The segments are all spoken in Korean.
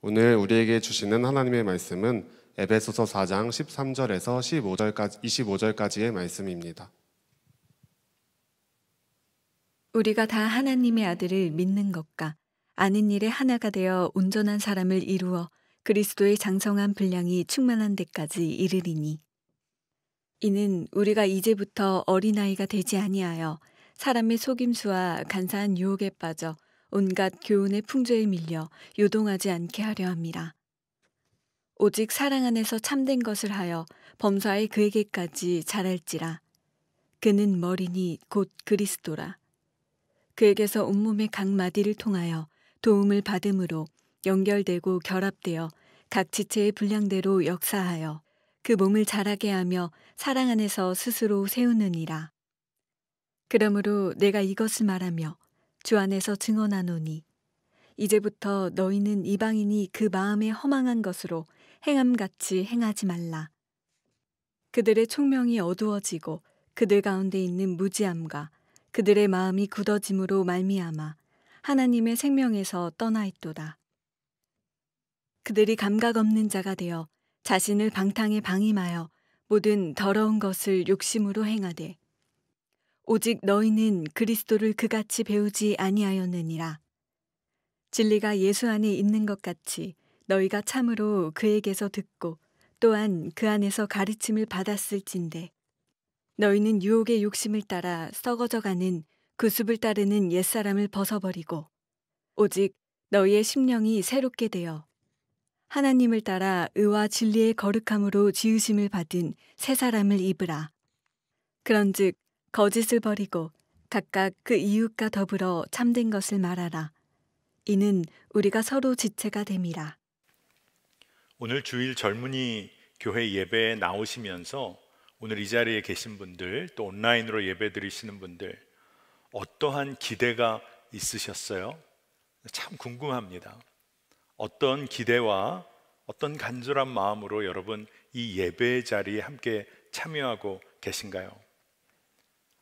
오늘 우리에게 주시는 하나님의 말씀은 에베소서 4장 13절에서 15절까지 25절까지의 말씀입니다. 우리가 다 하나님의 아들을 믿는 것과 아는 일에 하나가 되어 온전한 사람을 이루어 그리스도의 장성한 분량이 충만한 데까지 이르리니 이는 우리가 이제부터 어린아이가 되지 아니하여 사람의 속임수와 간사한 유혹에 빠져 온갖 교훈의 풍조에 밀려 요동하지 않게 하려 합니다. 오직 사랑 안에서 참된 것을 하여 범사에 그에게까지 자랄지라. 그는 머리니 곧 그리스도라. 그에게서 온몸의 각 마디를 통하여 도움을 받음으로 연결되고 결합되어 각 지체의 분량대로 역사하여 그 몸을 자라게 하며 사랑 안에서 스스로 세우느니라. 그러므로 내가 이것을 말하며 주 안에서 증언하노니 이제부터 너희는 이방인이 그 마음에 허망한 것으로 행함같이 행하지 말라. 그들의 총명이 어두워지고 그들 가운데 있는 무지함과 그들의 마음이 굳어짐으로 말미암아 하나님의 생명에서 떠나 있도다. 그들이 감각 없는 자가 되어 자신을 방탕에 방임하여 모든 더러운 것을 욕심으로 행하되 오직 너희는 그리스도를 그같이 배우지 아니하였느니라. 진리가 예수 안에 있는 것 같이 너희가 참으로 그에게서 듣고 또한 그 안에서 가르침을 받았을진데 너희는 유혹의 욕심을 따라 썩어져가는 그숲을 따르는 옛사람을 벗어버리고 오직 너희의 심령이 새롭게 되어 하나님을 따라 의와 진리의 거룩함으로 지으심을 받은 새 사람을 입으라. 그런즉 거짓을 버리고 각각 그 이웃과 더불어 참된 것을 말하라. 이는 우리가 서로 지체가 됨이라. 오늘 주일 젊은이 교회 예배에 나오시면서 오늘 이 자리에 계신 분들 또 온라인으로 예배 드리시는 분들 어떠한 기대가 있으셨어요? 참 궁금합니다. 어떤 기대와 어떤 간절한 마음으로 여러분 이 예배 자리에 함께 참여하고 계신가요?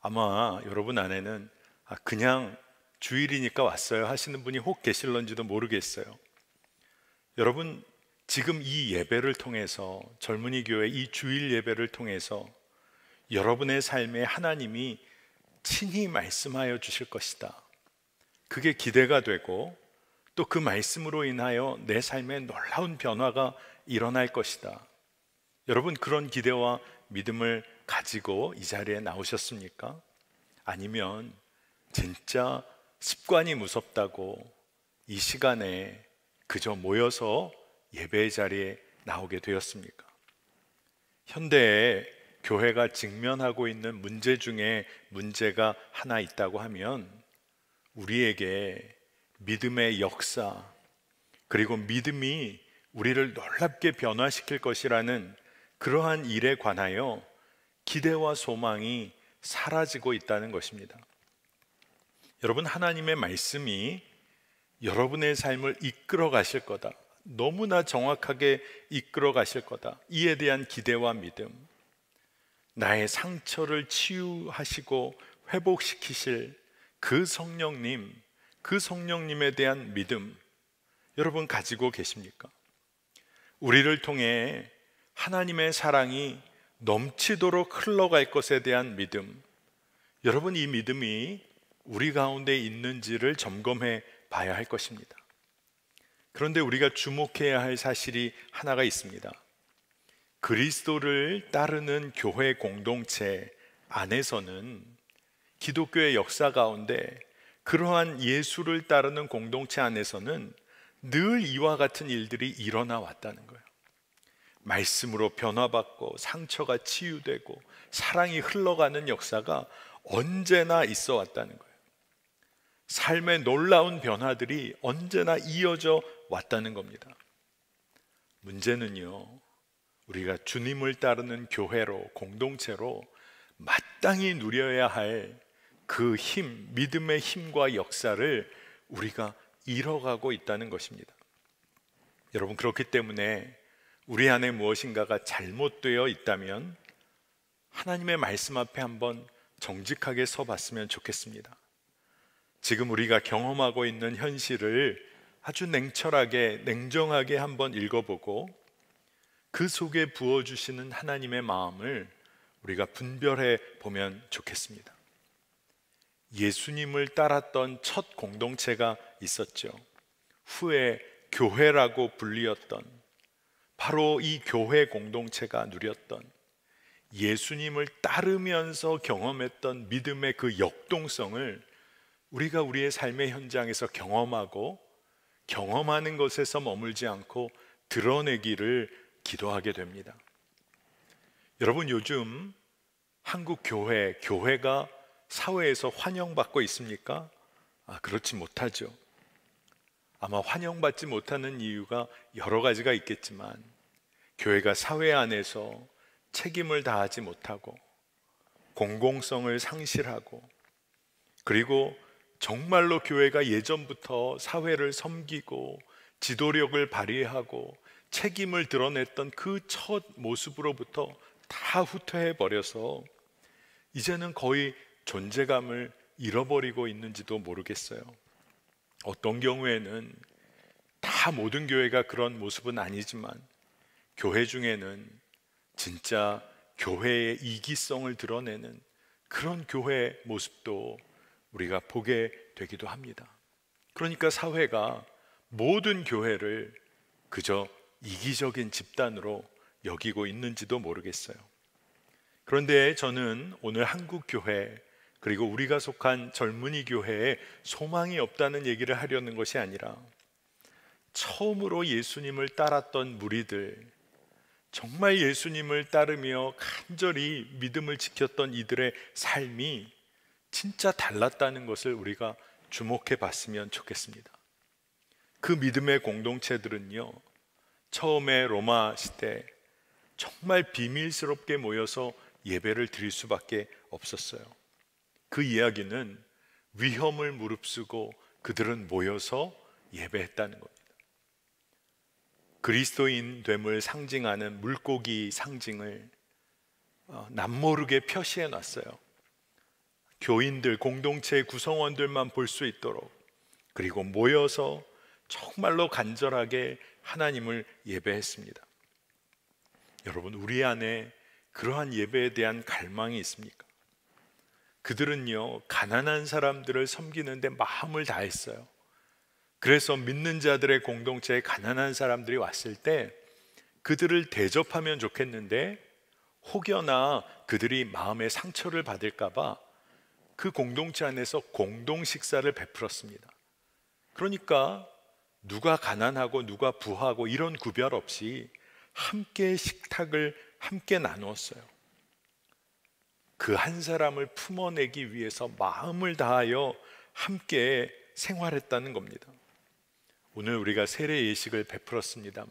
아마 여러분 안에는 아, 그냥 주일이니까 왔어요 하시는 분이 혹 계실런지도 모르겠어요. 여러분 지금 이 예배를 통해서 젊은이 교회 이 주일 예배를 통해서 여러분의 삶에 하나님이 친히 말씀하여 주실 것이다. 그게 기대가 되고 또 그 말씀으로 인하여 내 삶에 놀라운 변화가 일어날 것이다. 여러분 그런 기대와 믿음을 가지고 이 자리에 나오셨습니까? 아니면 진짜 습관이 무섭다고 이 시간에 그저 모여서 예배의 자리에 나오게 되었습니까? 현대에 교회가 직면하고 있는 문제 중에 문제가 하나 있다고 하면 우리에게 믿음의 역사 그리고 믿음이 우리를 놀랍게 변화시킬 것이라는 그러한 일에 관하여 기대와 소망이 사라지고 있다는 것입니다. 여러분 하나님의 말씀이 여러분의 삶을 이끌어 가실 거다. 너무나 정확하게 이끌어 가실 거다. 이에 대한 기대와 믿음. 나의 상처를 치유하시고 회복시키실 그 성령님, 그 성령님에 대한 믿음 여러분 가지고 계십니까? 우리를 통해 하나님의 사랑이 넘치도록 흘러갈 것에 대한 믿음. 여러분 이 믿음이 우리 가운데 있는지를 점검해 봐야 할 것입니다. 그런데 우리가 주목해야 할 사실이 하나가 있습니다. 그리스도를 따르는 교회 공동체 안에서는 기독교의 역사 가운데 그러한 예수를 따르는 공동체 안에서는 늘 이와 같은 일들이 일어나 왔다는 거예요. 말씀으로 변화받고 상처가 치유되고 사랑이 흘러가는 역사가 언제나 있어 왔다는 거예요. 삶의 놀라운 변화들이 언제나 이어져 왔다는 겁니다. 문제는요, 우리가 주님을 따르는 교회로, 공동체로 마땅히 누려야 할 그 힘, 믿음의 힘과 역사를 우리가 잃어가고 있다는 것입니다. 여러분, 그렇기 때문에 우리 안에 무엇인가가 잘못되어 있다면 하나님의 말씀 앞에 한번 정직하게 서 봤으면 좋겠습니다. 지금 우리가 경험하고 있는 현실을 아주 냉철하게, 냉정하게 한번 읽어보고 그 속에 부어주시는 하나님의 마음을 우리가 분별해 보면 좋겠습니다. 예수님을 따랐던 첫 공동체가 있었죠. 후에 교회라고 불리었던 바로 이 교회 공동체가 누렸던 예수님을 따르면서 경험했던 믿음의 그 역동성을 우리가 우리의 삶의 현장에서 경험하고 경험하는 것에서 머물지 않고 드러내기를 기도하게 됩니다. 여러분 요즘 한국 교회 교회가 사회에서 환영받고 있습니까? 아, 그렇지 못하죠. 아마 환영받지 못하는 이유가 여러 가지가 있겠지만 교회가 사회 안에서 책임을 다하지 못하고 공공성을 상실하고 그리고 정말로 교회가 예전부터 사회를 섬기고 지도력을 발휘하고 책임을 드러냈던 그 첫 모습으로부터 다 후퇴해 버려서 이제는 거의 존재감을 잃어버리고 있는지도 모르겠어요. 어떤 경우에는 다 모든 교회가 그런 모습은 아니지만 교회 중에는 진짜 교회의 이기성을 드러내는 그런 교회 모습도 우리가 보게 되기도 합니다. 그러니까 사회가 모든 교회를 그저 이기적인 집단으로 여기고 있는지도 모르겠어요. 그런데 저는 오늘 한국 교회 그리고 우리가 속한 젊은이 교회에 소망이 없다는 얘기를 하려는 것이 아니라 처음으로 예수님을 따랐던 무리들, 정말 예수님을 따르며 간절히 믿음을 지켰던 이들의 삶이 진짜 달랐다는 것을 우리가 주목해 봤으면 좋겠습니다. 그 믿음의 공동체들은요, 처음에 로마 시대 정말 비밀스럽게 모여서 예배를 드릴 수밖에 없었어요. 그 이야기는 위험을 무릅쓰고 그들은 모여서 예배했다는 겁니다. 그리스도인 됨을 상징하는 물고기 상징을 어, 남모르게 표시해 놨어요. 교인들, 공동체 구성원들만 볼 수 있도록 그리고 모여서 정말로 간절하게 하나님을 예배했습니다. 여러분, 우리 안에 그러한 예배에 대한 갈망이 있습니까? 그들은요, 가난한 사람들을 섬기는데 마음을 다했어요. 그래서 믿는 자들의 공동체에 가난한 사람들이 왔을 때 그들을 대접하면 좋겠는데 혹여나 그들이 마음의 상처를 받을까봐 그 공동체 안에서 공동 식사를 베풀었습니다. 그러니까 누가 가난하고 누가 부하고 이런 구별 없이 함께 식탁을 함께 나누었어요. 그한 사람을 품어내기 위해서 마음을 다하여 함께 생활했다는 겁니다. 오늘 우리가 세례 예식을 베풀었습니다만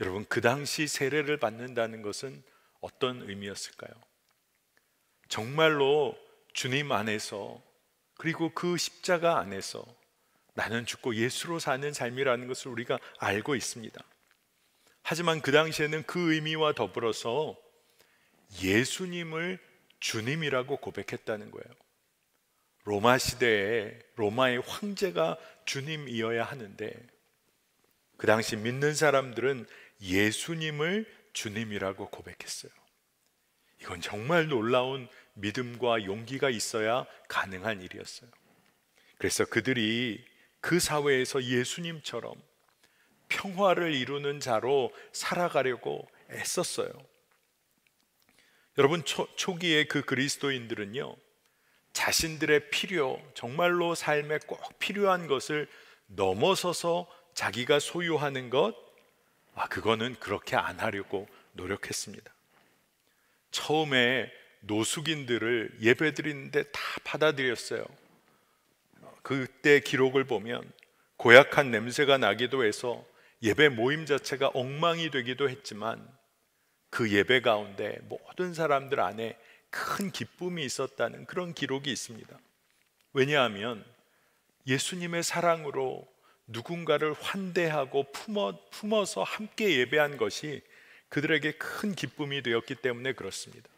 여러분 그 당시 세례를 받는다는 것은 어떤 의미였을까요? 정말로 주님 안에서 그리고 그 십자가 안에서 나는 죽고 예수로 사는 삶이라는 것을 우리가 알고 있습니다. 하지만 그 당시에는 그 의미와 더불어서 예수님을 주님이라고 고백했다는 거예요. 로마 시대에 로마의 황제가 주님이어야 하는데 그 당시 믿는 사람들은 예수님을 주님이라고 고백했어요. 이건 정말 놀라운 믿음과 용기가 있어야 가능한 일이었어요. 그래서 그들이 그 사회에서 예수님처럼 평화를 이루는 자로 살아가려고 애썼어요. 여러분 초, 초기에 그 그리스도인들은요 자신들의 필요 정말로 삶에 꼭 필요한 것을 넘어서서 자기가 소유하는 것 아, 그거는 그렇게 안 하려고 노력했습니다. 처음에 노숙인들을 예배드리는데 다 받아들였어요. 그때 기록을 보면 고약한 냄새가 나기도 해서 예배 모임 자체가 엉망이 되기도 했지만 그 예배 가운데 모든 사람들 안에 큰 기쁨이 있었다는 그런 기록이 있습니다. 왜냐하면 예수님의 사랑으로 누군가를 환대하고 품어, 서 함께 예배한 것이 그들에게 큰 기쁨이 되었기 때문에 그렇습니다.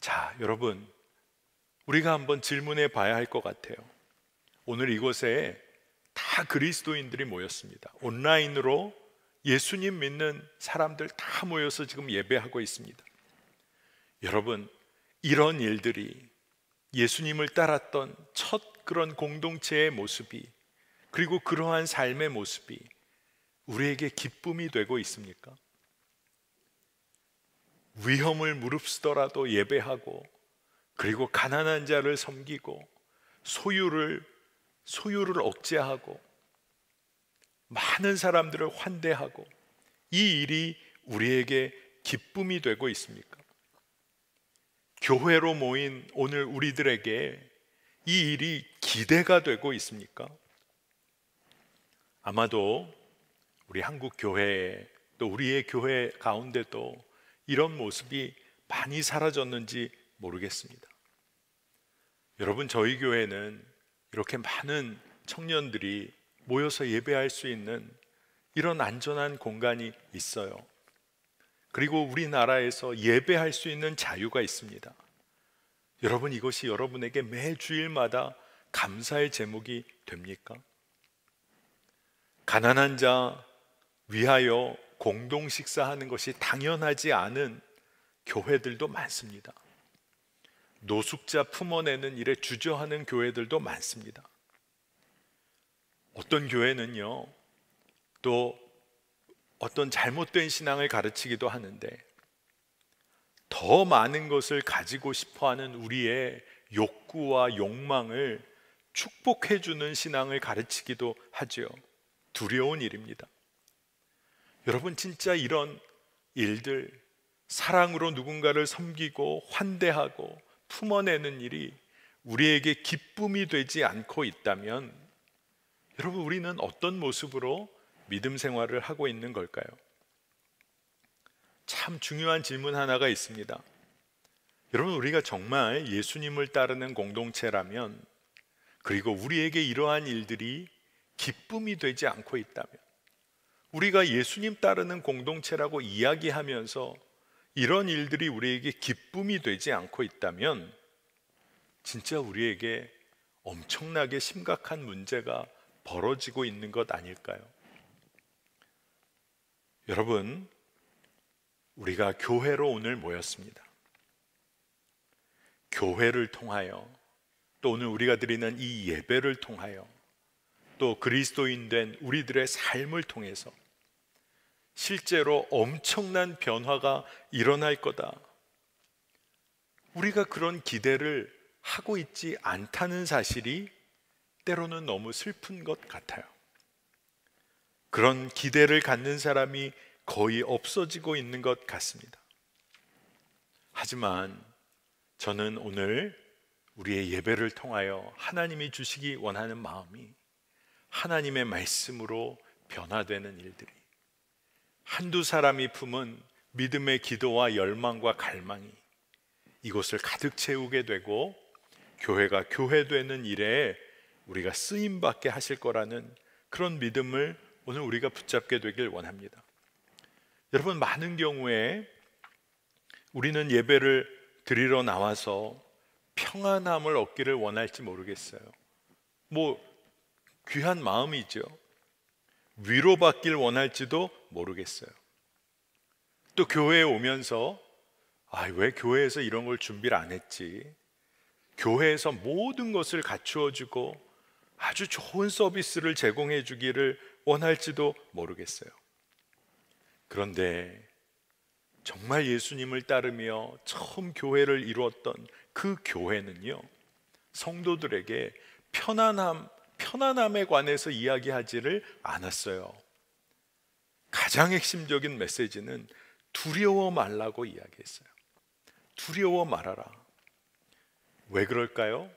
자, 여러분, 우리가 한번 질문해 봐야 할 것 같아요. 오늘 이곳에 다 그리스도인들이 모였습니다. 온라인으로 예수님 믿는 사람들 다 모여서 지금 예배하고 있습니다. 여러분, 이런 일들이 예수님을 따랐던 첫 그런 공동체의 모습이 그리고 그러한 삶의 모습이 우리에게 기쁨이 되고 있습니까? 위험을 무릅쓰더라도 예배하고 그리고 가난한 자를 섬기고 소유를 소유를 억제하고 많은 사람들을 환대하고 이 일이 우리에게 기쁨이 되고 있습니까? 교회로 모인 오늘 우리들에게 이 일이 기대가 되고 있습니까? 아마도 우리 한국 교회 또 우리의 교회 가운데도 이런 모습이 많이 사라졌는지 모르겠습니다. 여러분 저희 교회는 이렇게 많은 청년들이 모여서 예배할 수 있는 이런 안전한 공간이 있어요. 그리고 우리나라에서 예배할 수 있는 자유가 있습니다. 여러분 이것이 여러분에게 매 주일마다 감사의 제목이 됩니까? 가난한 자 위하여 공동 식사하는 것이 당연하지 않은 교회들도 많습니다. 노숙자 품어내는 일에 주저하는 교회들도 많습니다. 어떤 교회는요, 또 어떤 잘못된 신앙을 가르치기도 하는데 더 많은 것을 가지고 싶어 하는 우리의 욕구와 욕망을 축복해 주는 신앙을 가르치기도 하죠 두려운 일입니다. 여러분 진짜 이런 일들 사랑으로 누군가를 섬기고 환대하고 품어내는 일이 우리에게 기쁨이 되지 않고 있다면 여러분 우리는 어떤 모습으로 믿음 생활을 하고 있는 걸까요? 참 중요한 질문 하나가 있습니다. 여러분 우리가 정말 예수님을 따르는 공동체라면 그리고 우리에게 이러한 일들이 기쁨이 되지 않고 있다면 우리가 예수님 따르는 공동체라고 이야기하면서 이런 일들이 우리에게 기쁨이 되지 않고 있다면 진짜 우리에게 엄청나게 심각한 문제가 벌어지고 있는 것 아닐까요? 여러분, 우리가 교회로 오늘 모였습니다. 교회를 통하여 또 오늘 우리가 드리는 이 예배를 통하여 또 그리스도인 된 우리들의 삶을 통해서 실제로 엄청난 변화가 일어날 거다. 우리가 그런 기대를 하고 있지 않다는 사실이 때로는 너무 슬픈 것 같아요. 그런 기대를 갖는 사람이 거의 없어지고 있는 것 같습니다. 하지만 저는 오늘 우리의 예배를 통하여 하나님이 주시기 원하는 마음이 하나님의 말씀으로 변화되는 일들이 한두 사람이 품은 믿음의 기도와 열망과 갈망이 이곳을 가득 채우게 되고 교회가 교회되는 일에 우리가 쓰임 받게 하실 거라는 그런 믿음을 오늘 우리가 붙잡게 되길 원합니다. 여러분 많은 경우에 우리는 예배를 드리러 나와서 평안함을 얻기를 원할지 모르겠어요. 뭐 귀한 마음이죠. 위로받길 원할지도 모르겠어요. 또 교회에 오면서 아, 왜 교회에서 이런 걸 준비를 안 했지? 교회에서 모든 것을 갖추어 주고 아주 좋은 서비스를 제공해 주기를 원할지도 모르겠어요. 그런데 정말 예수님을 따르며 처음 교회를 이루었던 그 교회는요, 성도들에게 편안함, 편안함에 관해서 이야기하지를 않았어요. 가장 핵심적인 메시지는 두려워 말라고 이야기했어요. 두려워 말아라. 왜 그럴까요?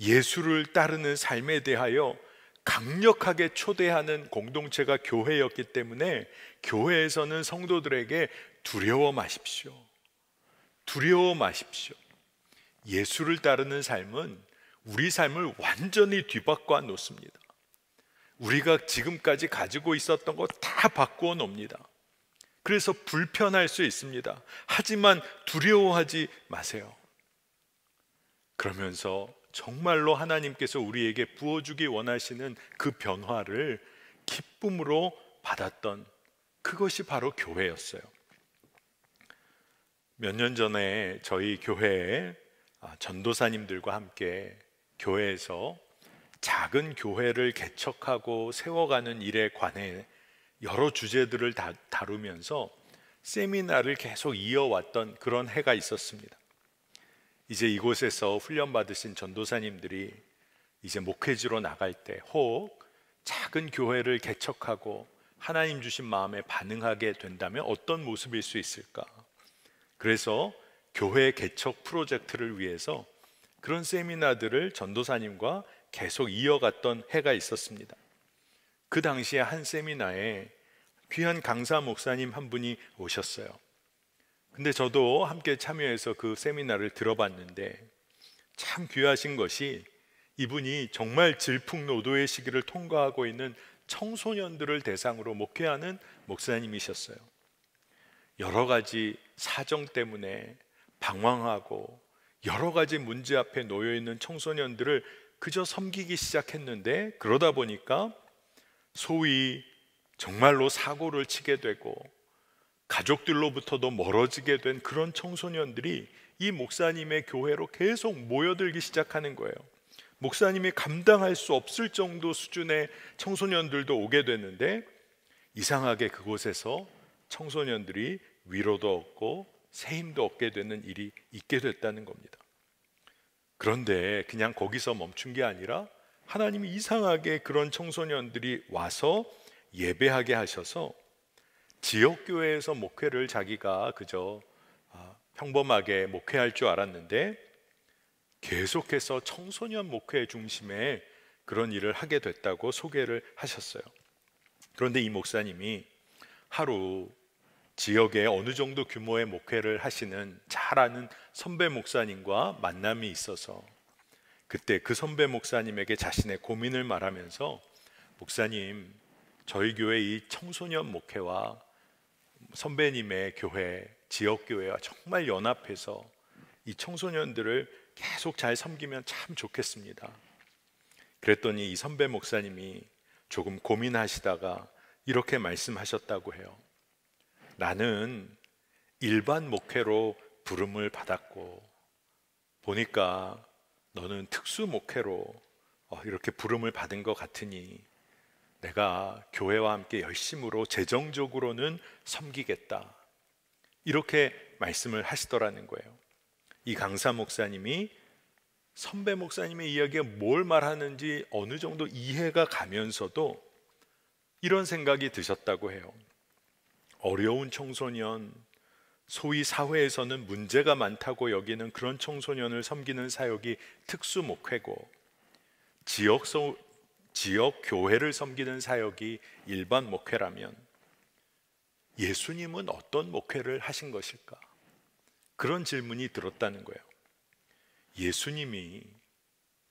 예수를 따르는 삶에 대하여 강력하게 초대하는 공동체가 교회였기 때문에 교회에서는 성도들에게 두려워 마십시오. 두려워 마십시오. 예수를 따르는 삶은 우리 삶을 완전히 뒤바꿔 놓습니다. 우리가 지금까지 가지고 있었던 것 다 바꾸어 놓습니다. 그래서 불편할 수 있습니다. 하지만 두려워하지 마세요. 그러면서 정말로 하나님께서 우리에게 부어주기 원하시는 그 변화를 기쁨으로 받았던 그것이 바로 교회였어요. 몇 년 전에 저희 교회에 아, 전도사님들과 함께 교회에서 작은 교회를 개척하고 세워가는 일에 관해 여러 주제들을 다, 다루면서 세미나를 계속 이어왔던 그런 해가 있었습니다. 이제 이곳에서 훈련받으신 전도사님들이 이제 목회지로 나갈 때 혹 작은 교회를 개척하고 하나님 주신 마음에 반응하게 된다면 어떤 모습일 수 있을까? 그래서 교회 개척 프로젝트를 위해서 그런 세미나들을 전도사님과 계속 이어갔던 해가 있었습니다. 그 당시에 한 세미나에 귀한 강사 목사님 한 분이 오셨어요. 근데 저도 함께 참여해서 그 세미나를 들어봤는데 참 귀하신 것이 이분이 정말 질풍노도의 시기를 통과하고 있는 청소년들을 대상으로 목회하는 목사님이셨어요. 여러 가지 사정 때문에 방황하고 여러 가지 문제 앞에 놓여 있는 청소년들을 그저 섬기기 시작했는데 그러다 보니까 소위 정말로 사고를 치게 되고 가족들로부터도 멀어지게 된 그런 청소년들이 이 목사님의 교회로 계속 모여들기 시작하는 거예요. 목사님이 감당할 수 없을 정도 수준의 청소년들도 오게 됐는데 이상하게 그곳에서 청소년들이 위로도 얻고 새 힘도 얻게 되는 일이 있게 됐다는 겁니다. 그런데 그냥 거기서 멈춘 게 아니라 하나님이 이상하게 그런 청소년들이 와서 예배하게 하셔서 지역 교회에서 목회를 자기가 그저 아, 평범하게 목회할 줄 알았는데 계속해서 청소년 목회 중심의 그런 일을 하게 됐다고 소개를 하셨어요. 그런데 이 목사님이 하루 지역에 어느 정도 규모의 목회를 하시는 잘 아는 선배 목사님과 만남이 있어서 그때 그 선배 목사님에게 자신의 고민을 말하면서 목사님 저희 교회 이 청소년 목회와 선배님의 교회, 지역 교회와 정말 연합해서 이 청소년들을 계속 잘 섬기면 참 좋겠습니다. 그랬더니 이 선배 목사님이 조금 고민하시다가 이렇게 말씀하셨다고 해요. 나는 일반 목회로 부름을 받았고 보니까 너는 특수 목회로 어, 이렇게 부름을 받은 것 같으니 내가 교회와 함께 열심으로 재정적으로는 섬기겠다. 이렇게 말씀을 하시더라는 거예요. 이 강사 목사님이 선배 목사님의 이야기가 뭘 말하는지 어느 정도 이해가 가면서도 이런 생각이 드셨다고 해요. 어려운 청소년, 소위 사회에서는 문제가 많다고 여기는 그런 청소년을 섬기는 사역이 특수 목회고 지역 지역 교회를 섬기는 사역이 일반 목회라면 예수님은 어떤 목회를 하신 것일까? 그런 질문이 들었다는 거예요. 예수님이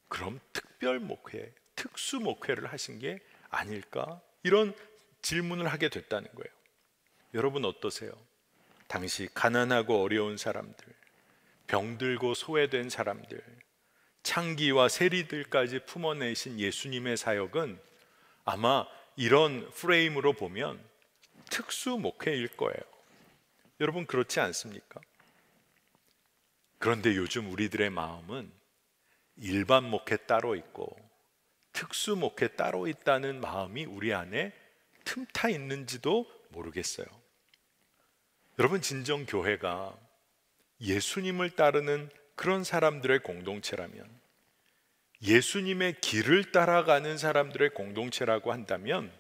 그럼 특별 목회, 특수 목회를 하신 게 아닐까? 이런 질문을 하게 됐다는 거예요. 여러분 어떠세요? 당시 가난하고 어려운 사람들, 병들고 소외된 사람들, 창기와 세리들까지 품어내신 예수님의 사역은 아마 이런 프레임으로 보면 특수 목회일 거예요. 여러분 그렇지 않습니까? 그런데 요즘 우리들의 마음은 일반 목회 따로 있고 특수 목회 따로 있다는 마음이 우리 안에 틈타 있는지도 모르겠어요. 여러분 진정 교회가 예수님을 따르는 그런 사람들의 공동체라면 예수님의 길을 따라가는 사람들의 공동체라고 한다면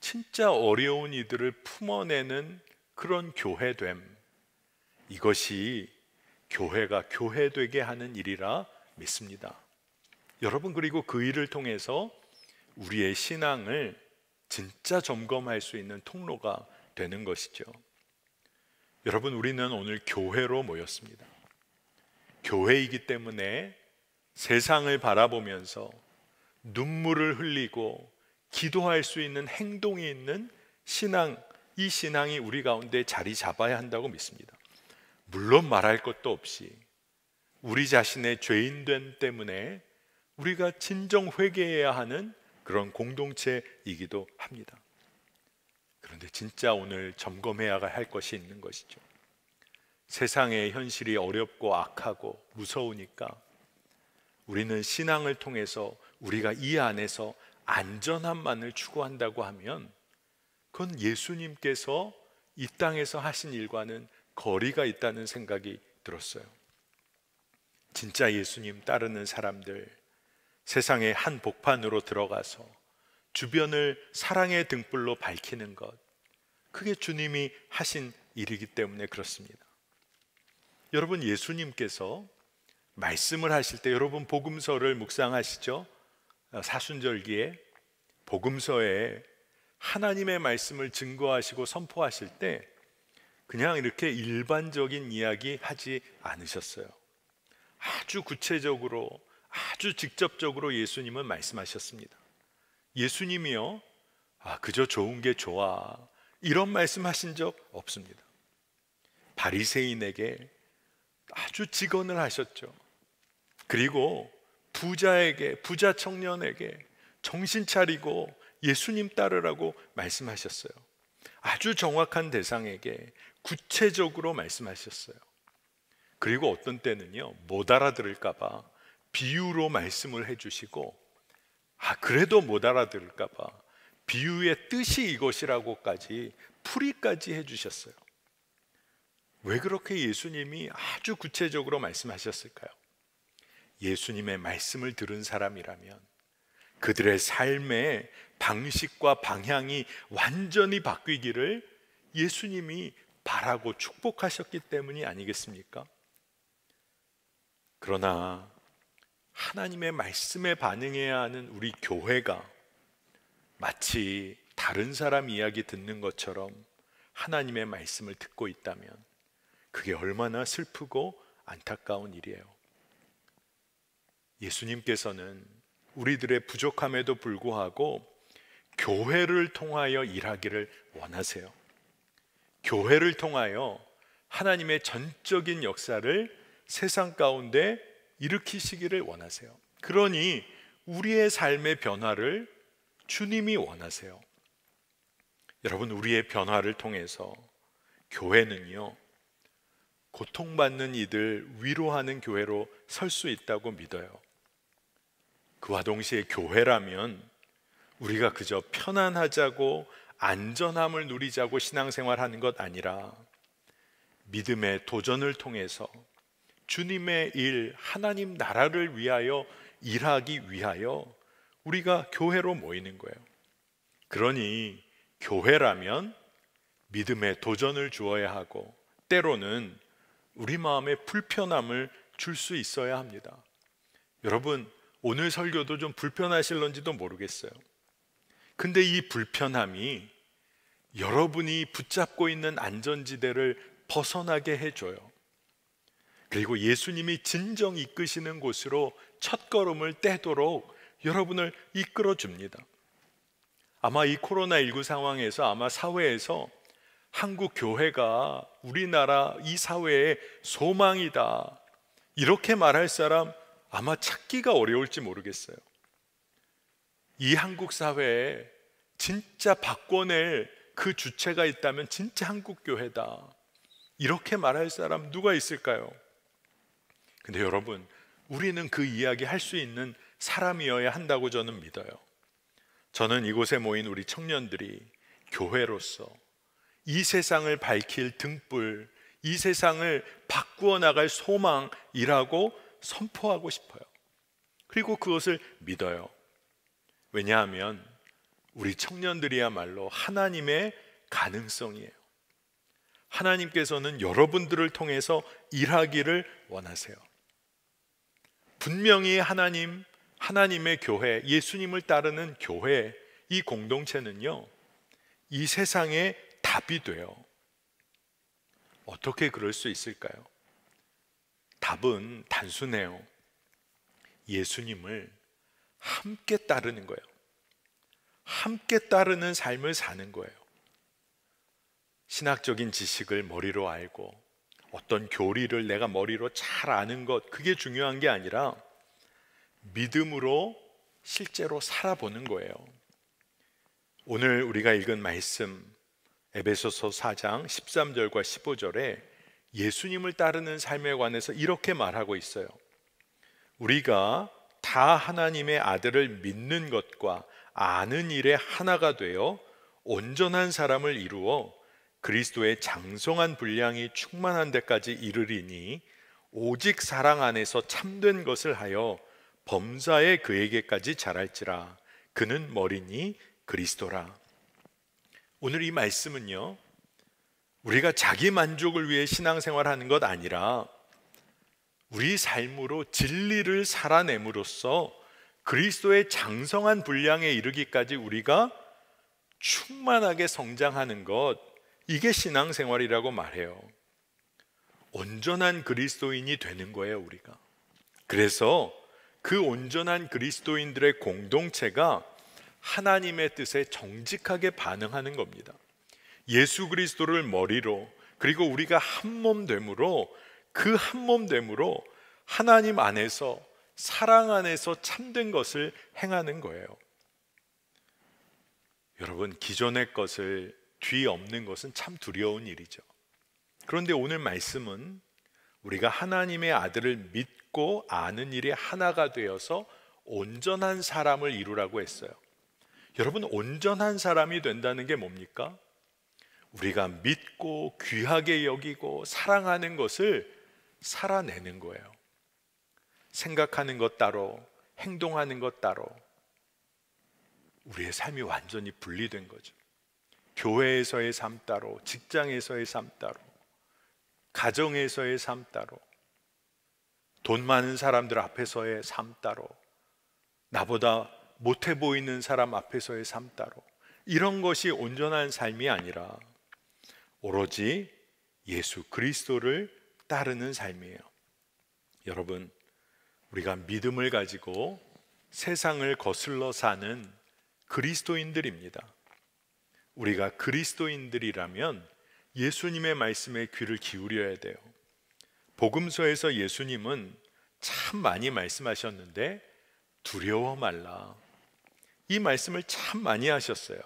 진짜 어려운 이들을 품어내는 그런 교회됨. 이것이 교회가 교회되게 하는 일이라 믿습니다. 여러분, 그리고 그 일을 통해서 우리의 신앙을 진짜 점검할 수 있는 통로가 되는 것이죠. 여러분, 우리는 오늘 교회로 모였습니다. 교회이기 때문에 세상을 바라보면서 눈물을 흘리고 기도할 수 있는 행동이 있는 신앙, 이 신앙이 우리 가운데 자리 잡아야 한다고 믿습니다. 물론 말할 것도 없이 우리 자신의 죄인됨 때문에 우리가 진정 회개해야 하는 그런 공동체이기도 합니다. 그런데 진짜 오늘 점검해야 할 것이 있는 것이죠. 세상의 현실이 어렵고 악하고 무서우니까 우리는 신앙을 통해서 우리가 이 안에서 안전함만을 추구한다고 하면 그건 예수님께서 이 땅에서 하신 일과는 거리가 있다는 생각이 들었어요. 진짜 예수님 따르는 사람들 세상의 한 복판으로 들어가서 주변을 사랑의 등불로 밝히는 것 그게 주님이 하신 일이기 때문에 그렇습니다. 여러분 예수님께서 말씀을 하실 때 여러분 복음서를 묵상하시죠? 아, 사순절기에 복음서에 하나님의 말씀을 증거하시고 선포하실 때 그냥 이렇게 일반적인 이야기 하지 않으셨어요. 아주 구체적으로 아주 직접적으로 예수님은 말씀하셨습니다. 예수님이요. 아, 그저 좋은 게 좋아. 이런 말씀하신 적 없습니다. 바리새인에게 아주 직언을 하셨죠. 그리고 부자에게, 부자 청년에게 정신 차리고 예수님 따르라고 말씀하셨어요. 아주 정확한 대상에게 구체적으로 말씀하셨어요. 그리고 어떤 때는요, 못 알아들을까봐 비유로 말씀을 해주시고, 아, 그래도 못 알아들을까봐 비유의 뜻이 이것이라고까지 풀이까지 해주셨어요. 왜 그렇게 예수님이 아주 구체적으로 말씀하셨을까요? 예수님의 말씀을 들은 사람이라면 그들의 삶의 방식과 방향이 완전히 바뀌기를 예수님이 바라고 축복하셨기 때문이 아니겠습니까? 그러나 하나님의 말씀에 반응해야 하는 우리 교회가 마치 다른 사람 이야기 듣는 것처럼 하나님의 말씀을 듣고 있다면 그게 얼마나 슬프고 안타까운 일이에요. 예수님께서는 우리들의 부족함에도 불구하고 교회를 통하여 일하기를 원하세요. 교회를 통하여 하나님의 전적인 역사를 세상 가운데 일으키시기를 원하세요. 그러니 우리의 삶의 변화를 주님이 원하세요. 여러분, 우리의 변화를 통해서 교회는요, 고통받는 이들 위로하는 교회로 설 수 있다고 믿어요. 그와 동시에 교회라면 우리가 그저 편안하자고 안전함을 누리자고 신앙생활 하는 것 아니라 믿음의 도전을 통해서 주님의 일, 하나님 나라를 위하여 일하기 위하여 우리가 교회로 모이는 거예요. 그러니 교회라면 믿음의 도전을 주어야 하고 때로는 우리 마음에 불편함을 줄 수 있어야 합니다. 여러분, 오늘 설교도 좀 불편하실런지도 모르겠어요. 근데 이 불편함이 여러분이 붙잡고 있는 안전지대를 벗어나게 해줘요. 그리고 예수님이 진정 이끄시는 곳으로 첫 걸음을 떼도록 여러분을 이끌어 줍니다. 아마 이 코로나19 상황에서 아마 사회에서 한국 교회가 우리나라 이 사회의 소망이다. 이렇게 말할 사람 아마 찾기가 어려울지 모르겠어요. 이 한국 사회에 진짜 바꿔낼 그 주체가 있다면 진짜 한국 교회다. 이렇게 말할 사람 누가 있을까요? 근데 여러분, 우리는 그 이야기 할 수 있는 사람이어야 한다고 저는 믿어요. 저는 이곳에 모인 우리 청년들이 교회로서 이 세상을 밝힐 등불, 이 세상을 바꾸어 나갈 소망이라고 선포하고 싶어요. 그리고 그것을 믿어요. 왜냐하면 우리 청년들이야말로 하나님의 가능성이에요. 하나님께서는 여러분들을 통해서 일하기를 원하세요. 분명히 하나님, 하나님의 교회, 예수님을 따르는 교회, 이 공동체는요, 이 세상에 답이 돼요. 어떻게 그럴 수 있을까요? 답은 단순해요. 예수님을 함께 따르는 거예요. 함께 따르는 삶을 사는 거예요. 신학적인 지식을 머리로 알고 어떤 교리를 내가 머리로 잘 아는 것, 그게 중요한 게 아니라 믿음으로 실제로 살아보는 거예요. 오늘 우리가 읽은 말씀, 에베소서 4장 13절과 15절에 예수님을 따르는 삶에 관해서 이렇게 말하고 있어요. 우리가 다 하나님의 아들을 믿는 것과 아는 일에 하나가 되어 온전한 사람을 이루어 그리스도의 장성한 분량이 충만한 데까지 이르리니 오직 사랑 안에서 참된 것을 하여 범사에 그에게까지 자랄지라 그는 머리니 그리스도라 오늘 이 말씀은요, 우리가 자기 만족을 위해 신앙생활하는 것 아니라 우리 삶으로 진리를 살아냄으로써 그리스도의 장성한 분량에 이르기까지 우리가 충만하게 성장하는 것, 이게 신앙생활이라고 말해요. 온전한 그리스도인이 되는 거예요, 우리가. 그래서 그 온전한 그리스도인들의 공동체가 하나님의 뜻에 정직하게 반응하는 겁니다. 예수 그리스도를 머리로 그리고 우리가 한몸 되므로 그 한몸 되므로 하나님 안에서 사랑 안에서 참된 것을 행하는 거예요. 여러분, 기존의 것을 뒤엎는 것은 참 두려운 일이죠. 그런데 오늘 말씀은 우리가 하나님의 아들을 믿고 아는 일의 하나가 되어서 온전한 사람을 이루라고 했어요. 여러분 온전한 사람이 된다는 게 뭡니까? 우리가 믿고 귀하게 여기고 사랑하는 것을 살아내는 거예요. 생각하는 것 따로, 행동하는 것 따로. 우리의 삶이 완전히 분리된 거죠. 교회에서의 삶 따로, 직장에서의 삶 따로, 가정에서의 삶 따로, 돈 많은 사람들 앞에서의 삶 따로, 나보다 못해 보이는 사람 앞에서의 삶 따로 이런 것이 온전한 삶이 아니라 오로지 예수 그리스도를 따르는 삶이에요. 여러분, 우리가 믿음을 가지고 세상을 거슬러 사는 그리스도인들입니다. 우리가 그리스도인들이라면 예수님의 말씀에 귀를 기울여야 돼요. 복음서에서 예수님은 참 많이 말씀하셨는데 두려워 말라. 이 말씀을 참 많이 하셨어요.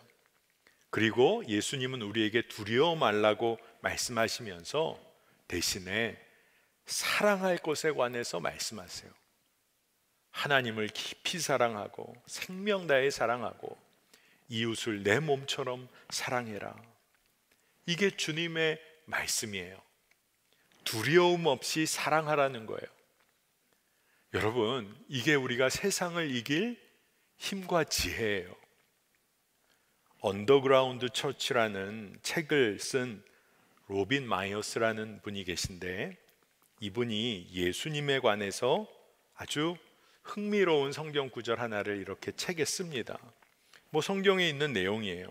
그리고 예수님은 우리에게 두려워 말라고 말씀하시면서 대신에 사랑할 것에 관해서 말씀하세요. 하나님을 깊이 사랑하고 생명 다해 사랑하고 이웃을 내 몸처럼 사랑해라. 이게 주님의 말씀이에요. 두려움 없이 사랑하라는 거예요. 여러분, 이게 우리가 세상을 이길 힘과 지혜예요. 언더그라운드 처치라는 책을 쓴 로빈 마이어스라는 분이 계신데 이분이 예수님에 관해서 아주 흥미로운 성경 구절 하나를 이렇게 책에 씁니다. 뭐 성경에 있는 내용이에요.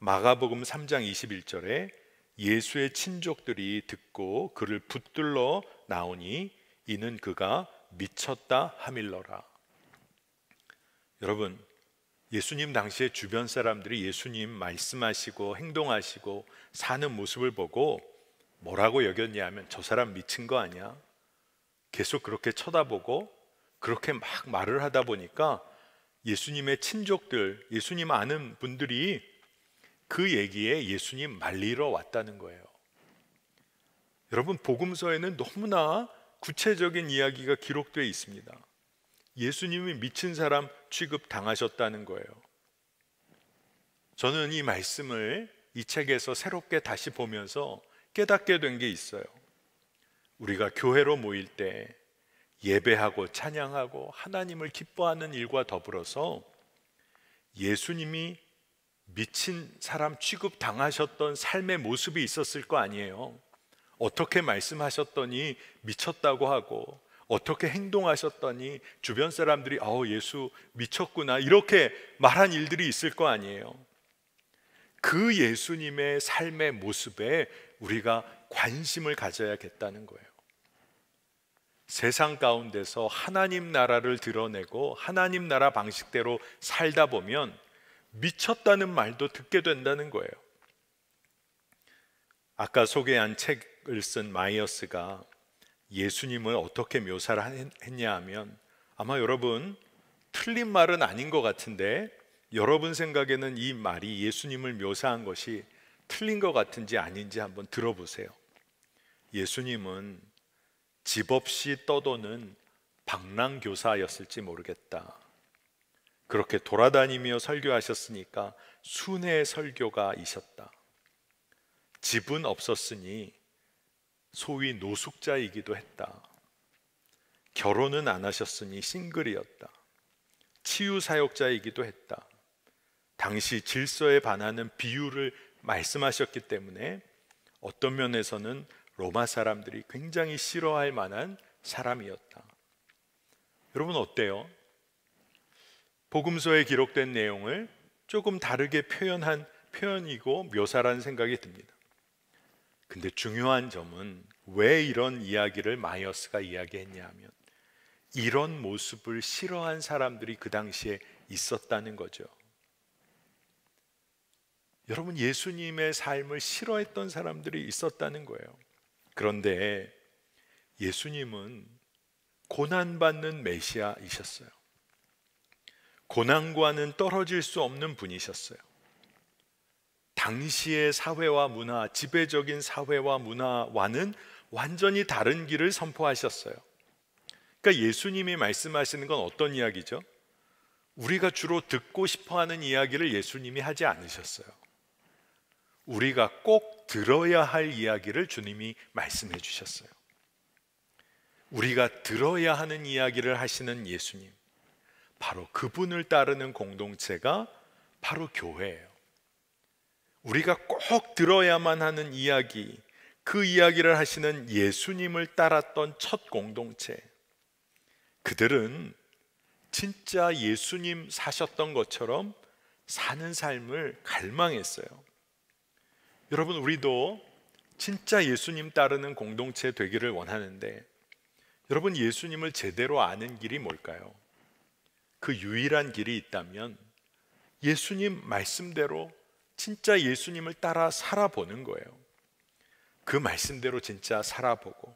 마가복음 3장 21절에 예수의 친족들이 듣고 그를 붙들러 나오니 이는 그가 미쳤다 하밀러라. 여러분, 예수님 당시에 주변 사람들이 예수님 말씀하시고 행동하시고 사는 모습을 보고 뭐라고 여겼냐 하면 저 사람 미친 거 아니야? 계속 그렇게 쳐다보고 그렇게 막 말을 하다 보니까 예수님의 친족들, 예수님 아는 분들이 그 얘기에 예수님 말리러 왔다는 거예요. 여러분, 복음서에는 너무나 구체적인 이야기가 기록되어 있습니다. 예수님이 미친 사람 취급 당하셨다는 거예요. 저는 이 말씀을 이 책에서 새롭게 다시 보면서 깨닫게 된 게 있어요. 우리가 교회로 모일 때 예배하고 찬양하고 하나님을 기뻐하는 일과 더불어서 예수님이 미친 사람 취급 당하셨던 삶의 모습이 있었을 거 아니에요. 어떻게 말씀하셨더니 미쳤다고 하고 어떻게 행동하셨더니 주변 사람들이 아우 예수 미쳤구나 이렇게 말한 일들이 있을 거 아니에요. 그 예수님의 삶의 모습에 우리가 관심을 가져야겠다는 거예요. 세상 가운데서 하나님 나라를 드러내고 하나님 나라 방식대로 살다 보면 미쳤다는 말도 듣게 된다는 거예요. 아까 소개한 책을 쓴 마이어스가 예수님을 어떻게 묘사를 했냐 하면 아마 여러분 틀린 말은 아닌 것 같은데 여러분 생각에는 이 말이 예수님을 묘사한 것이 틀린 것 같은지 아닌지 한번 들어보세요. 예수님은 집 없이 떠도는 방랑교사였을지 모르겠다. 그렇게 돌아다니며 설교하셨으니까 순회 설교가이셨다. 집은 없었으니 소위 노숙자이기도 했다. 결혼은 안 하셨으니 싱글이었다. 치유 사역자이기도 했다. 당시 질서에 반하는 비유를 말씀하셨기 때문에 어떤 면에서는 로마 사람들이 굉장히 싫어할 만한 사람이었다. 여러분 어때요? 복음서에 기록된 내용을 조금 다르게 표현한 표현이고 묘사라는 생각이 듭니다. 근데 중요한 점은 왜 이런 이야기를 마이어스가 이야기했냐 하면 이런 모습을 싫어한 사람들이 그 당시에 있었다는 거죠. 여러분 예수님의 삶을 싫어했던 사람들이 있었다는 거예요. 그런데 예수님은 고난받는 메시아이셨어요. 고난과는 떨어질 수 없는 분이셨어요. 당시의 사회와 문화, 지배적인 사회와 문화와는 완전히 다른 길을 선포하셨어요. 그러니까 예수님이 말씀하시는 건 어떤 이야기죠? 우리가 주로 듣고 싶어 하는 이야기를 예수님이 하지 않으셨어요. 우리가 꼭 들어야 할 이야기를 주님이 말씀해 주셨어요. 우리가 들어야 하는 이야기를 하시는 예수님. 바로 그분을 따르는 공동체가 바로 교회예요. 우리가 꼭 들어야만 하는 이야기, 그 이야기를 하시는 예수님을 따랐던 첫 공동체. 그들은 진짜 예수님 사셨던 것처럼 사는 삶을 갈망했어요. 여러분, 우리도 진짜 예수님 따르는 공동체 되기를 원하는데, 여러분, 예수님을 제대로 아는 길이 뭘까요? 그 유일한 길이 있다면 예수님 말씀대로 진짜 예수님을 따라 살아보는 거예요. 그 말씀대로 진짜 살아보고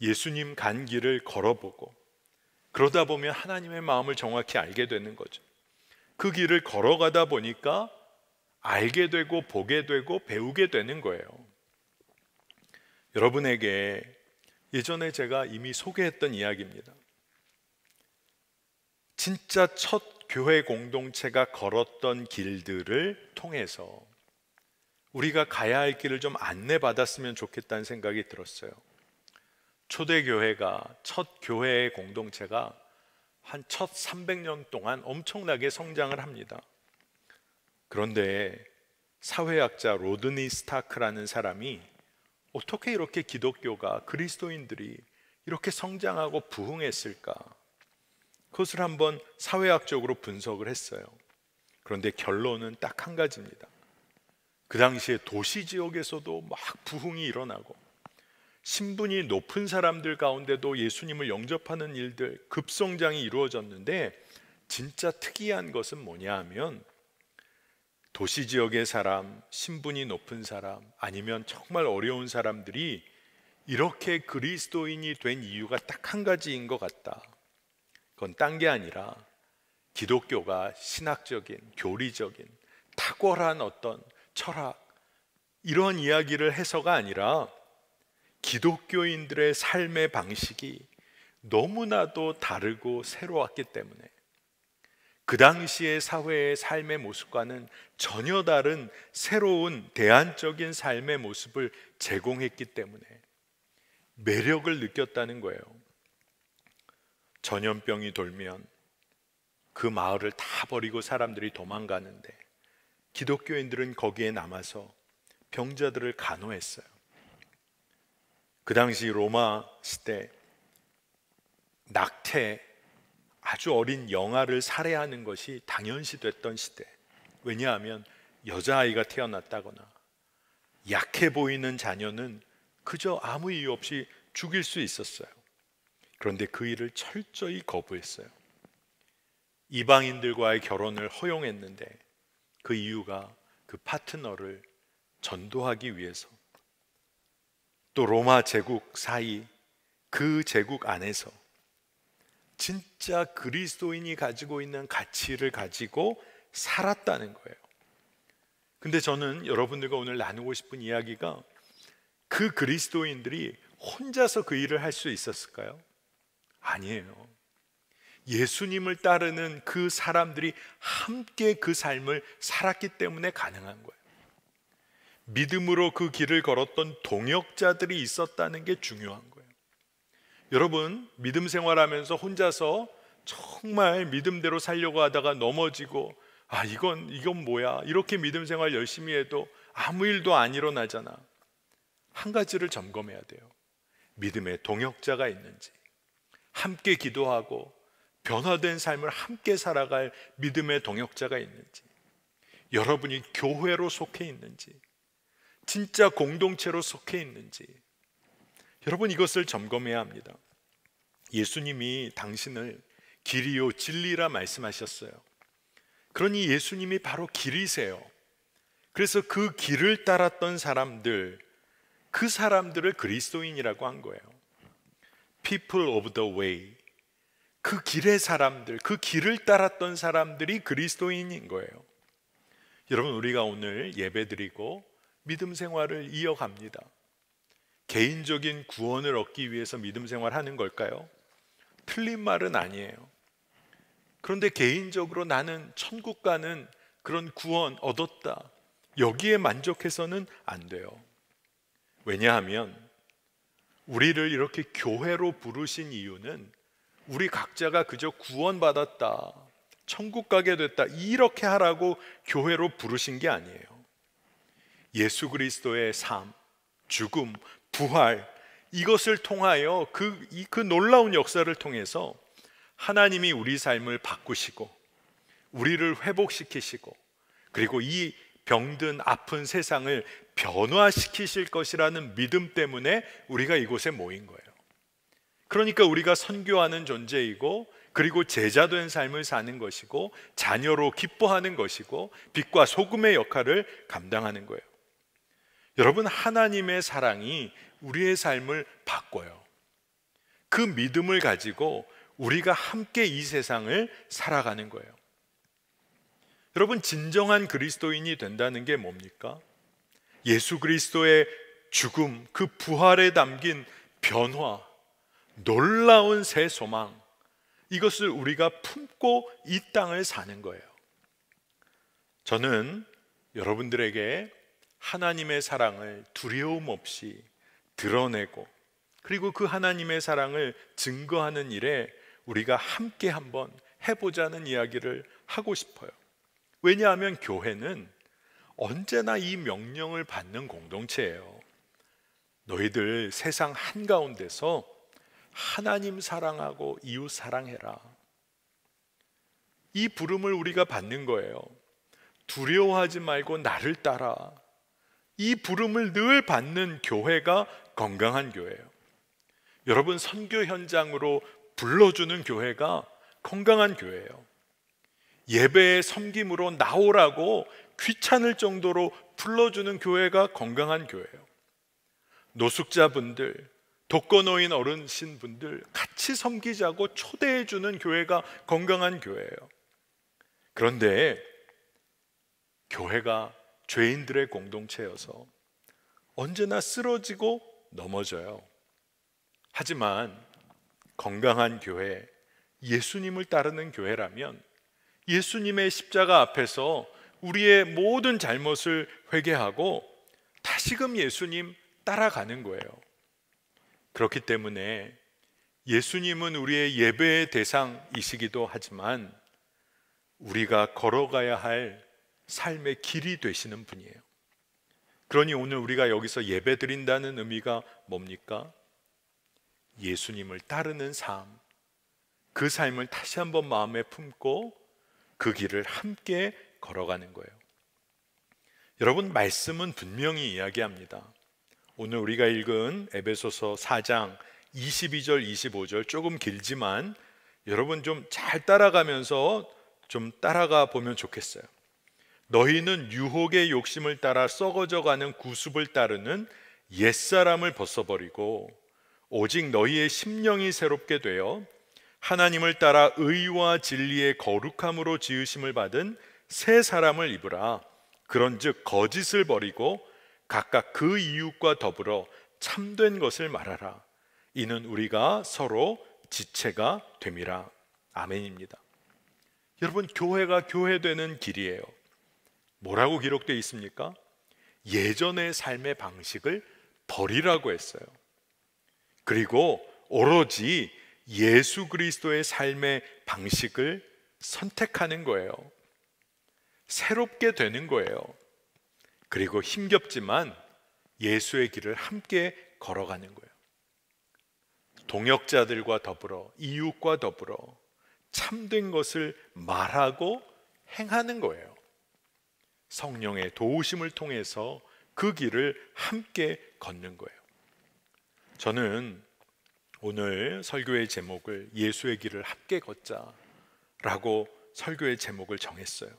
예수님 간 길을 걸어보고 그러다 보면 하나님의 마음을 정확히 알게 되는 거죠. 그 길을 걸어가다 보니까 알게 되고 보게 되고 배우게 되는 거예요. 여러분에게 예전에 제가 이미 소개했던 이야기입니다. 진짜 첫 교회 공동체가 걸었던 길들을 통해서 우리가 가야 할 길을 좀 안내받았으면 좋겠다는 생각이 들었어요. 초대교회가 첫 교회의 공동체가 한 첫 300년 동안 엄청나게 성장을 합니다. 그런데 사회학자 로드니 스타크라는 사람이 어떻게 이렇게 기독교가 그리스도인들이 이렇게 성장하고 부흥했을까? 그것을 한번 사회학적으로 분석을 했어요. 그런데 결론은 딱 한 가지입니다. 그 당시에 도시 지역에서도 막 부흥이 일어나고 신분이 높은 사람들 가운데도 예수님을 영접하는 일들 급성장이 이루어졌는데 진짜 특이한 것은 뭐냐 하면 도시 지역의 사람, 신분이 높은 사람 아니면 정말 어려운 사람들이 이렇게 그리스도인이 된 이유가 딱 한 가지인 것 같다. 그건 딴 게 아니라 기독교가 신학적인, 교리적인, 탁월한 어떤 철학, 이런 이야기를 해서가 아니라 기독교인들의 삶의 방식이 너무나도 다르고 새로웠기 때문에 그 당시의 사회의 삶의 모습과는 전혀 다른 새로운 대안적인 삶의 모습을 제공했기 때문에 매력을 느꼈다는 거예요. 전염병이 돌면 그 마을을 다 버리고 사람들이 도망가는데 기독교인들은 거기에 남아서 병자들을 간호했어요. 그 당시 로마 시대 낙태 아주 어린 영아를 살해하는 것이 당연시 됐던 시대. 왜냐하면 여자아이가 태어났다거나 약해 보이는 자녀는 그저 아무 이유 없이 죽일 수 있었어요. 그런데 그 일을 철저히 거부했어요. 이방인들과의 결혼을 허용했는데 그 이유가 그 파트너를 전도하기 위해서 또 로마 제국 사이 그 제국 안에서 진짜 그리스도인이 가지고 있는 가치를 가지고 살았다는 거예요. 근데 저는 여러분들과 오늘 나누고 싶은 이야기가 그 그리스도인들이 혼자서 그 일을 할 수 있었을까요? 아니에요. 예수님을 따르는 그 사람들이 함께 그 삶을 살았기 때문에 가능한 거예요. 믿음으로 그 길을 걸었던 동역자들이 있었다는 게 중요한 거예요. 여러분, 믿음 생활하면서 혼자서 정말 믿음대로 살려고 하다가 넘어지고 아, 이건 이건 뭐야? 이렇게 믿음 생활 열심히 해도 아무 일도 안 일어나잖아. 한 가지를 점검해야 돼요. 믿음의 동역자가 있는지. 함께 기도하고 변화된 삶을 함께 살아갈 믿음의 동역자가 있는지, 여러분이 교회로 속해 있는지, 진짜 공동체로 속해 있는지, 여러분 이것을 점검해야 합니다. 예수님이 당신을 길이요 진리라 말씀하셨어요. 그러니 예수님이 바로 길이세요. 그래서 그 길을 따랐던 사람들, 그 사람들을 그리스도인이라고 한 거예요. people of the way. 그 길의 사람들, 그 길을 따랐던 사람들이 그리스도인인 거예요. 여러분, 우리가 오늘 예배 드리고 믿음 생활을 이어갑니다. 개인적인 구원을 얻기 위해서 믿음 생활 하는 걸까요? 틀린 말은 아니에요. 그런데 개인적으로 나는 천국 가는 그런 구원 얻었다. 여기에 만족해서는 안 돼요. 왜냐하면 우리를 이렇게 교회로 부르신 이유는 우리 각자가 그저 구원받았다. 천국 가게 됐다. 이렇게 하라고 교회로 부르신 게 아니에요. 예수 그리스도의 삶, 죽음, 부활, 이것을 통하여 그, 이, 그 놀라운 역사를 통해서 하나님이 우리 삶을 바꾸시고, 우리를 회복시키시고, 그리고 이 병든 아픈 세상을 변화시키실 것이라는 믿음 때문에 우리가 이곳에 모인 거예요. 그러니까 우리가 선교하는 존재이고 그리고 제자된 삶을 사는 것이고 자녀로 기뻐하는 것이고 빛과 소금의 역할을 감당하는 거예요. 여러분 하나님의 사랑이 우리의 삶을 바꿔요. 그 믿음을 가지고 우리가 함께 이 세상을 살아가는 거예요. 여러분 진정한 그리스도인이 된다는 게 뭡니까? 예수 그리스도의 죽음, 그 부활에 담긴 변화, 놀라운 새 소망 이것을 우리가 품고 이 땅을 사는 거예요. 저는 여러분들에게 하나님의 사랑을 두려움 없이 드러내고 그리고 그 하나님의 사랑을 증거하는 일에 우리가 함께 한번 해보자는 이야기를 하고 싶어요. 왜냐하면 교회는 언제나 이 명령을 받는 공동체예요. 너희들 세상 한가운데서 하나님 사랑하고 이웃 사랑해라. 이 부름을 우리가 받는 거예요. 두려워하지 말고 나를 따라. 이 부름을 늘 받는 교회가 건강한 교회예요. 여러분 선교 현장으로 불러주는 교회가 건강한 교회예요. 예배의 섬김으로 나오라고 귀찮을 정도로 불러주는 교회가 건강한 교회예요. 노숙자분들, 독거노인 어르신분들 같이 섬기자고 초대해 주는 교회가 건강한 교회예요. 그런데 교회가 죄인들의 공동체여서 언제나 쓰러지고 넘어져요. 하지만 건강한 교회, 예수님을 따르는 교회라면 예수님의 십자가 앞에서 우리의 모든 잘못을 회개하고 다시금 예수님 따라가는 거예요. 그렇기 때문에 예수님은 우리의 예배의 대상이시기도 하지만 우리가 걸어가야 할 삶의 길이 되시는 분이에요. 그러니 오늘 우리가 여기서 예배 드린다는 의미가 뭡니까? 예수님을 따르는 삶. 그 삶을 다시 한번 마음에 품고 그 길을 함께 걸어가는 거예요. 여러분 말씀은 분명히 이야기합니다. 오늘 우리가 읽은 에베소서 4장 22절 25절 조금 길지만 여러분 좀 잘 따라가면서 좀 따라가 보면 좋겠어요. 너희는 유혹의 욕심을 따라 썩어져 가는 구습을 따르는 옛사람을 벗어버리고 오직 너희의 심령이 새롭게 되어 하나님을 따라 의와 진리의 거룩함으로 지으심을 받은 새 사람을 입으라. 그런즉 거짓을 버리고 각각 그 이웃과 더불어 참된 것을 말하라. 이는 우리가 서로 지체가 됨이라. 아멘입니다. 여러분 교회가 교회되는 길이에요. 뭐라고 기록되어 있습니까? 예전의 삶의 방식을 버리라고 했어요. 그리고 오로지 예수 그리스도의 삶의 방식을 선택하는 거예요. 새롭게 되는 거예요. 그리고 힘겹지만 예수의 길을 함께 걸어가는 거예요. 동역자들과 더불어 이웃과 더불어 참된 것을 말하고 행하는 거예요. 성령의 도우심을 통해서 그 길을 함께 걷는 거예요. 저는 오늘 설교의 제목을 예수의 길을 함께 걷자라고 설교의 제목을 정했어요.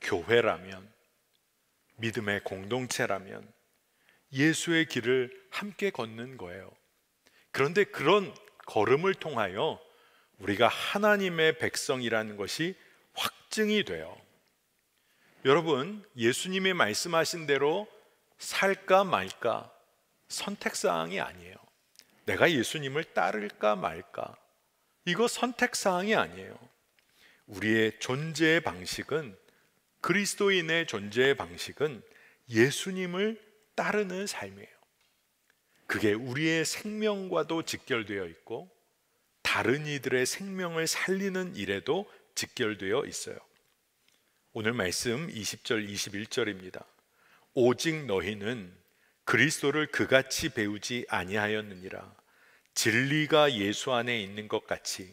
교회라면, 믿음의 공동체라면 예수의 길을 함께 걷는 거예요. 그런데 그런 걸음을 통하여 우리가 하나님의 백성이라는 것이 확증이 돼요. 여러분, 예수님이 말씀하신 대로 살까 말까 선택사항이 아니에요. 내가 예수님을 따를까 말까 이거 선택 사항이 아니에요. 우리의 존재의 방식은 그리스도인의 존재의 방식은 예수님을 따르는 삶이에요. 그게 우리의 생명과도 직결되어 있고 다른 이들의 생명을 살리는 일에도 직결되어 있어요. 오늘 말씀 20절 21절입니다. 오직 너희는 그리스도를 그같이 배우지 아니하였느니라. 진리가 예수 안에 있는 것 같이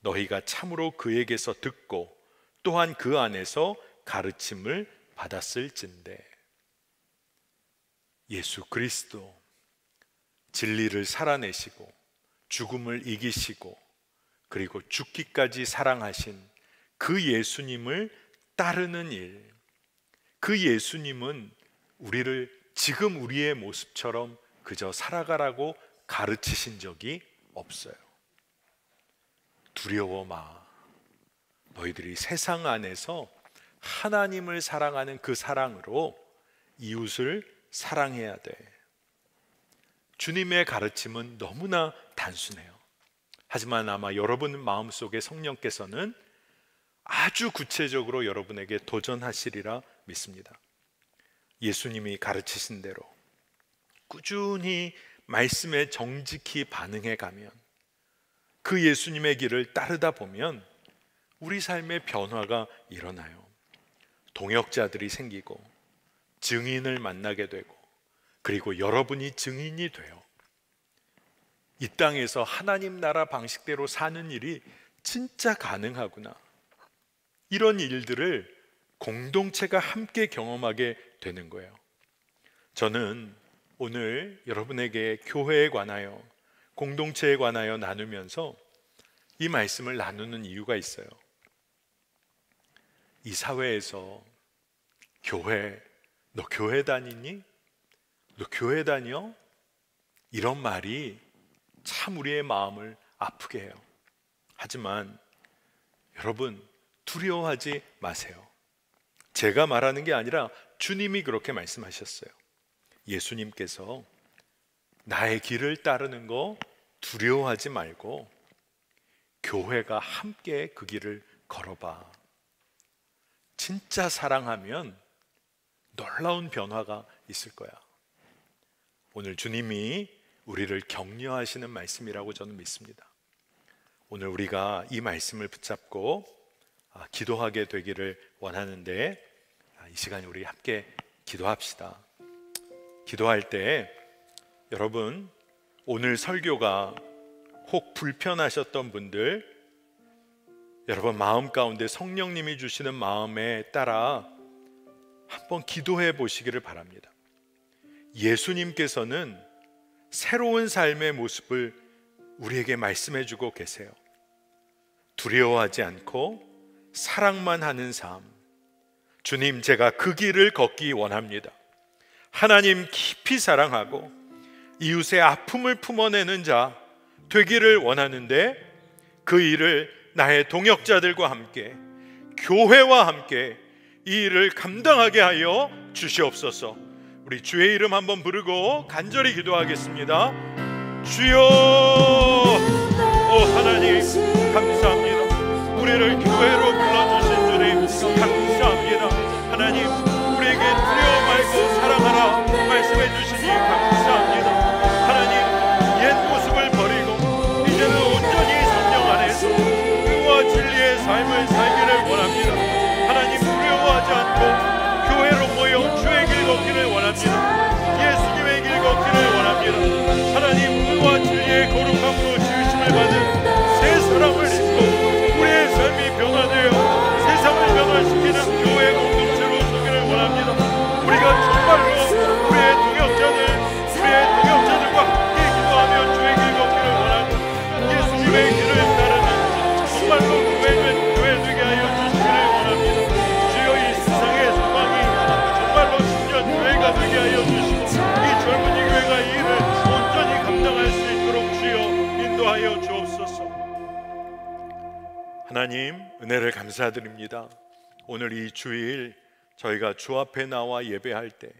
너희가 참으로 그에게서 듣고 또한 그 안에서 가르침을 받았을진대 예수 그리스도 진리를 살아내시고 죽음을 이기시고 그리고 죽기까지 사랑하신 그 예수님을 따르는 일. 그 예수님은 우리를 지금 우리의 모습처럼 그저 살아가라고 가르치신 적이 없어요. 두려워 마. 너희들이 세상 안에서 하나님을 사랑하는 그 사랑으로 이웃을 사랑해야 돼. 주님의 가르침은 너무나 단순해요. 하지만 아마 여러분 마음속에 성령께서는 아주 구체적으로 여러분에게 도전하시리라 믿습니다. 예수님이 가르치신 대로 꾸준히 말씀에 정직히 반응해 가면 그 예수님의 길을 따르다 보면 우리 삶의 변화가 일어나요. 동역자들이 생기고 증인을 만나게 되고 그리고 여러분이 증인이 돼요. 이 땅에서 하나님 나라 방식대로 사는 일이 진짜 가능하구나. 이런 일들을 공동체가 함께 경험하게 되는 거예요. 저는 오늘 여러분에게 교회에 관하여 공동체에 관하여 나누면서 이 말씀을 나누는 이유가 있어요. 이 사회에서 교회, 너 교회 다니니? 너 교회 다녀? 이런 말이 참 우리의 마음을 아프게 해요. 하지만 여러분 두려워하지 마세요. 제가 말하는 게 아니라 주님이 그렇게 말씀하셨어요. 예수님께서 나의 길을 따르는 거 두려워하지 말고 교회가 함께 그 길을 걸어봐. 진짜 사랑하면 놀라운 변화가 있을 거야. 오늘 주님이 우리를 격려하시는 말씀이라고 저는 믿습니다. 오늘 우리가 이 말씀을 붙잡고 아, 기도하게 되기를 원하는데 아, 이 시간에 우리 함께 기도합시다. 기도할 때 여러분 오늘 설교가 혹 불편하셨던 분들 여러분 마음 가운데 성령님이 주시는 마음에 따라 한번 기도해 보시기를 바랍니다. 예수님께서는 새로운 삶의 모습을 우리에게 말씀해 주고 계세요. 두려워하지 않고 사랑만 하는 삶. 주님, 제가 그 길을 걷기 원합니다. 하나님 깊이 사랑하고 이웃의 아픔을 품어내는 자 되기를 원하는데 그 일을 나의 동역자들과 함께 교회와 함께 이 일을 감당하게 하여 주시옵소서. 우리 주의 이름 한번 부르고 간절히 기도하겠습니다. 주여, 오 하나님 감사합니다. 우리를 교회로 불러주신 주님 감사합니다. 하나님 우리에게 주와 말씀해 주시니 감사합니다 하나님 옛 모습을 버리고 이제는 온전히 성령 안에서 의와 그 진리의 삶을 하나님 은혜를 감사드립니다. 오늘 이 주일 저희가 주 앞에 나와 예배할 때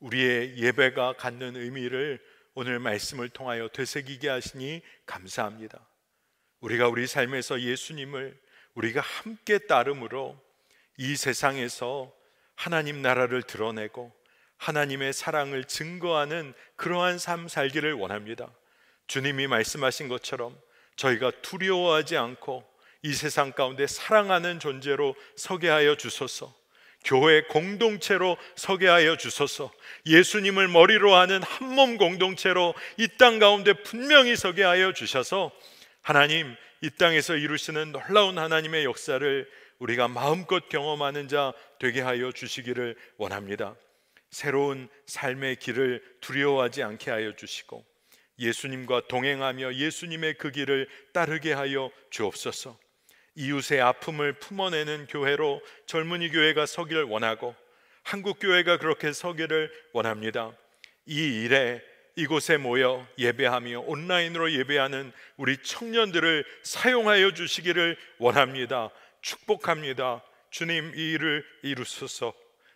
우리의 예배가 갖는 의미를 오늘 말씀을 통하여 되새기게 하시니 감사합니다. 우리가 우리 삶에서 예수님을 우리가 함께 따름으로 이 세상에서 하나님 나라를 드러내고 하나님의 사랑을 증거하는 그러한 삶 살기를 원합니다. 주님이 말씀하신 것처럼 저희가 두려워하지 않고 이 세상 가운데 사랑하는 존재로 서게 하여 주소서. 교회 공동체로 서게 하여 주소서. 예수님을 머리로 하는 한 몸 공동체로 이 땅 가운데 분명히 서게 하여 주셔서 하나님 이 땅에서 이루시는 놀라운 하나님의 역사를 우리가 마음껏 경험하는 자 되게 하여 주시기를 원합니다. 새로운 삶의 길을 두려워하지 않게 하여 주시고 예수님과 동행하며 예수님의 그 길을 따르게 하여 주옵소서. 이웃의 아픔을 품어내는 교회로 젊은이 교회가 서기를 원하고 한국 교회가 그렇게 서기를 원합니다. 이 일에 이곳에 모여 예배하며 온라인으로 예배하는 우리 청년들을 사용하여 주시기를 원합니다. 축복합니다. 주님 이 일을 이루소서.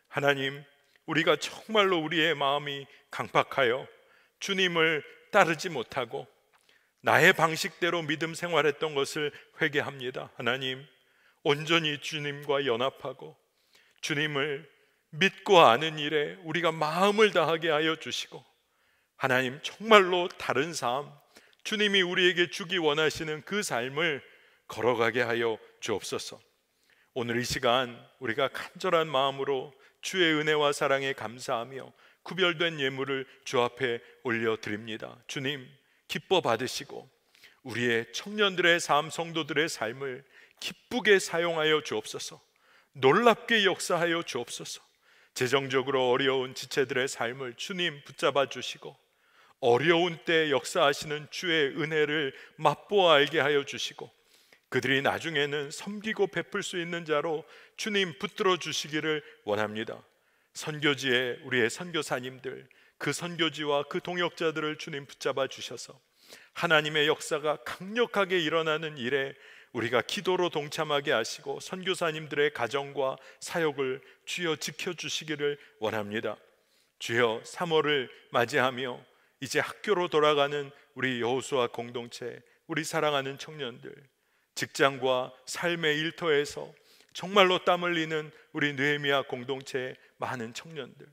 하나님, 우리가 정말로 우리의 마음이 강박하여 주님을 따르지 못하고 나의 방식대로 믿음 생활했던 것을 회개합니다. 하나님, 온전히 주님과 연합하고 주님을 믿고 아는 일에 우리가 마음을 다하게 하여 주시고 하나님 정말로 다른 삶, 주님이 우리에게 주기 원하시는 그 삶을 걸어가게 하여 주옵소서. 오늘 이 시간 우리가 간절한 마음으로 주의 은혜와 사랑에 감사하며 구별된 예물을 주 앞에 올려 드립니다. 주님, 기뻐 받으시고 우리의 청년들의 삶, 성도들의 삶을 기쁘게 사용하여 주옵소서. 놀랍게 역사하여 주옵소서. 재정적으로 어려운 지체들의 삶을 주님 붙잡아 주시고 어려운 때 역사하시는 주의 은혜를 맛보아 알게 하여 주시고 그들이 나중에는 섬기고 베풀 수 있는 자로 주님 붙들어 주시기를 원합니다. 선교지에 우리의 선교사님들 그 선교지와 그 동역자들을 주님 붙잡아 주셔서 하나님의 역사가 강력하게 일어나는 일에 우리가 기도로 동참하게 하시고 선교사님들의 가정과 사역을 주여 지켜 주시기를 원합니다. 주여 3월을 맞이하며 이제 학교로 돌아가는 우리 여호수아 공동체, 우리 사랑하는 청년들, 직장과 삶의 일터에서 정말로 땀 흘리는 우리 느헤미야 공동체의 많은 청년들,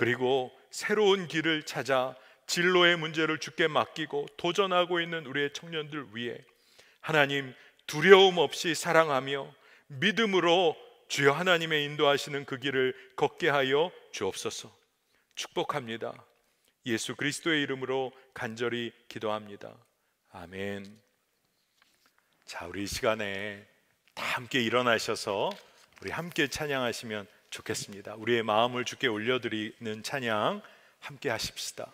그리고 새로운 길을 찾아 진로의 문제를 주께 맡기고 도전하고 있는 우리의 청년들 위해 하나님 두려움 없이 사랑하며 믿음으로 주여 하나님의 인도하시는 그 길을 걷게 하여 주옵소서. 축복합니다. 예수 그리스도의 이름으로 간절히 기도합니다. 아멘. 자, 우리 시간에 다 함께 일어나셔서 우리 함께 찬양하시면 좋겠습니다. 우리의 마음을 주께 올려드리는 찬양 함께 하십시다.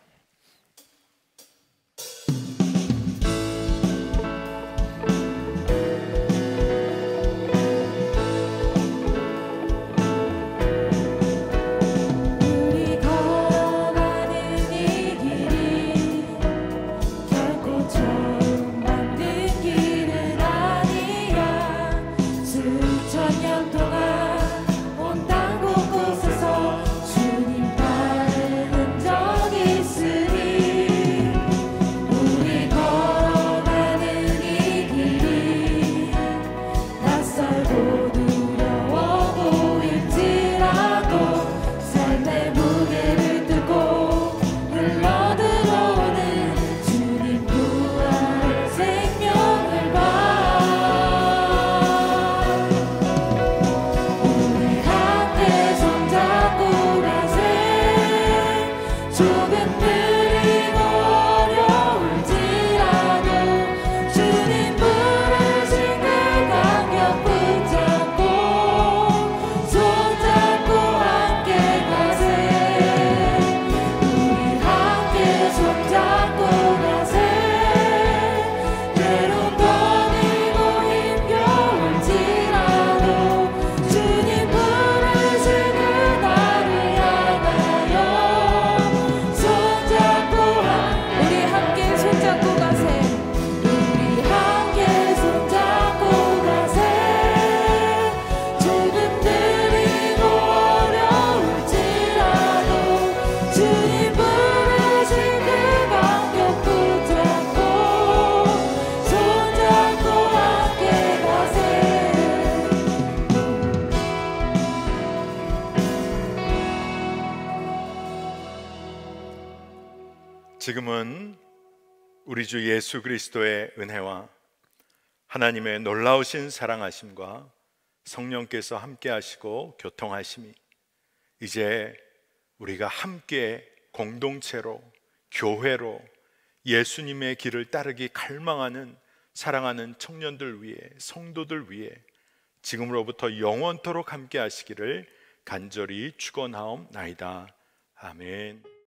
예수 그리스도의 은혜와 하나님의 놀라우신 사랑하심과 성령께서 함께 하시고 교통하심이 이제 우리가 함께 공동체로 교회로 예수님의 길을 따르기 갈망하는 사랑하는 청년들 위해 성도들 위해 지금으로부터 영원토록 함께 하시기를 간절히 축원하옵나이다. 아멘.